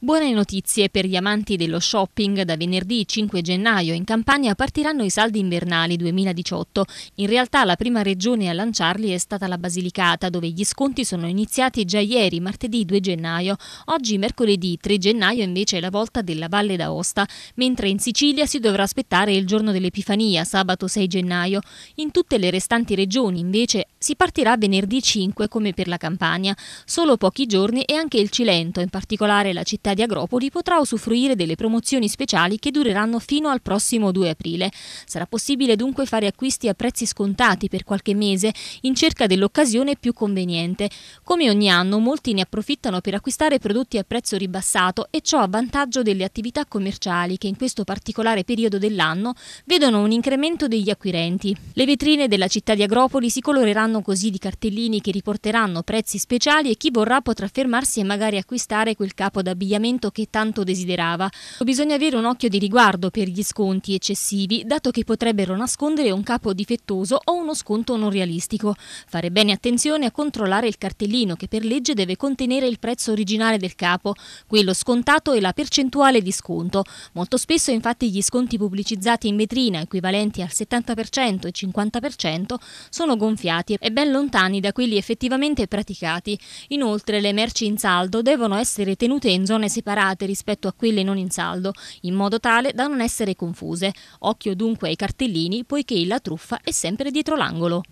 Buone notizie per gli amanti dello shopping. Da venerdì 5 gennaio in Campania partiranno i saldi invernali 2018. In realtà la prima regione a lanciarli è stata la Basilicata, dove gli sconti sono iniziati già ieri, martedì 2 gennaio. Oggi, mercoledì 3 gennaio, invece è la volta della Valle d'Aosta, mentre in Sicilia si dovrà aspettare il giorno dell'Epifania, sabato 6 gennaio. In tutte le restanti regioni, invece, si partirà venerdì 5 come per la Campania. Solo pochi giorni e anche il Cilento, in particolare la città di Agropoli, potrà usufruire delle promozioni speciali che dureranno fino al prossimo 2 aprile. Sarà possibile dunque fare acquisti a prezzi scontati per qualche mese in cerca dell'occasione più conveniente. Come ogni anno molti ne approfittano per acquistare prodotti a prezzo ribassato e ciò a vantaggio delle attività commerciali che in questo particolare periodo dell'anno vedono un incremento degli acquirenti. Le vetrine della città di Agropoli si coloreranno serviranno così di cartellini che riporteranno prezzi speciali e chi vorrà potrà fermarsi e magari acquistare quel capo d'abbigliamento che tanto desiderava. Bisogna avere un occhio di riguardo per gli sconti eccessivi, dato che potrebbero nascondere un capo difettoso o uno sconto non realistico. Fare bene attenzione a controllare il cartellino che per legge deve contenere il prezzo originale del capo, quello scontato e la percentuale di sconto. Molto spesso infatti gli sconti pubblicizzati in vetrina, equivalenti al 70% e 50%, sono gonfiati e ben lontani da quelli effettivamente praticati. Inoltre le merci in saldo devono essere tenute in zone separate rispetto a quelle non in saldo, in modo tale da non essere confuse. Occhio dunque ai cartellini, poiché la truffa è sempre dietro l'angolo.